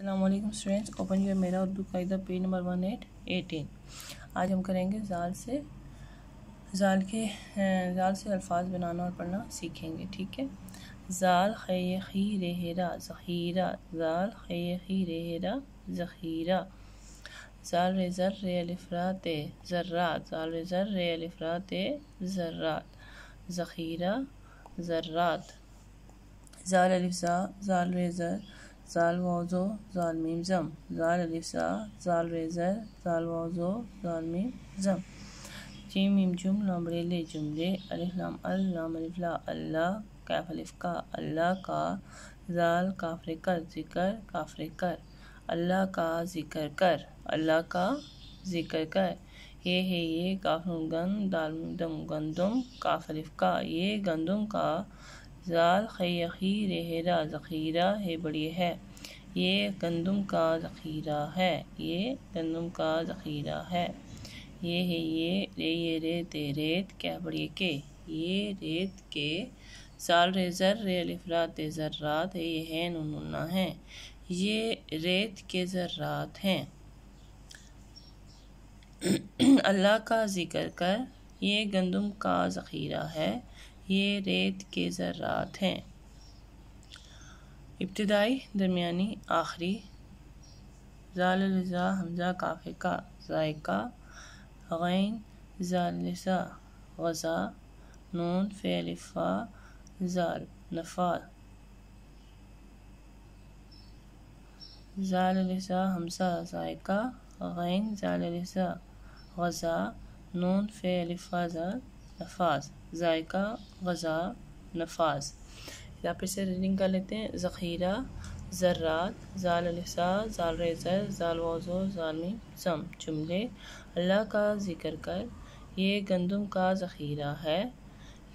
अल्लाम students open your मेरा उर्दू कायदा page number one eight eighteen आज हम करेंगे जाल से जाल के अं, जाल से अल्फाज बनाना और पढ़ना सीखेंगे ठीक है जाल खी रेहरा जखीरा जाल खी रेहरा जखीरा जाल रे जर रे अलफरात ज़र्रात जाल रे जर रे अलफरात ज़र्रात ज़खीरा ज़र्रात जाल अलफा जाल रे जर زال واوزو زال میم زم زال الف سا زال ریزر زال واوزو زال میم زم جیم میم جم لام ریل جملے الف لام ال لام الف لا اللہ کاف الف کا اللہ کا زال کافر کر ذکر کافر कर अल्लाह का जिक्र कर अल्लाह का जिक्र कर ये है ये काफुल गन दाल दम गंदम काफलिफ का ये गंदम का ज़ाल खी हेरा ज़ख़ीरा है बड़ी है ये गंदम का ज़ख़ीरा है ये गंदम का ज़ख़ीरा है ये है ये रे ये रेत रेत क्या बड़ी के ये रेत के साल रे ज़र रे अलिफरात ज़र्रात है ये है नुनुना है ये रेत के ज़र्रात हैं अल्लाह का ज़िक्र कर ये गंदम का ज़ख़ीरा है ये रेत के ज़रात हैं इब्तदाई दरमिया आखिरी जालजा हमजा काफ़े का जायका गैन जालसा गज़ा नून फेलिफ़ा ज़ार नफ़ा जालसा हमसा जायका गैन जालसा गज़ा नून फेलिफ़ा ज़ार नफाज़ जायका गज़ा नफाज यहाँ पे से रीडिंग कर लेते हैं ज़ख़ीरा ज़र्रात ज़ालसा ज़ाल वज़ो ज़ालमी ज़म जुमले अल्लाह का ज़िक्र कर ये गंदम का ज़ख़ीरा है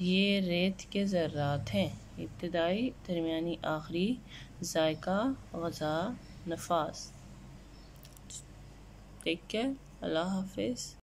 ये रेत के ज़र्रात हैं इब्तदाई दरमिया आखिरी जायका गज़ा नफाज ठीक है अल्लाह हाफिज़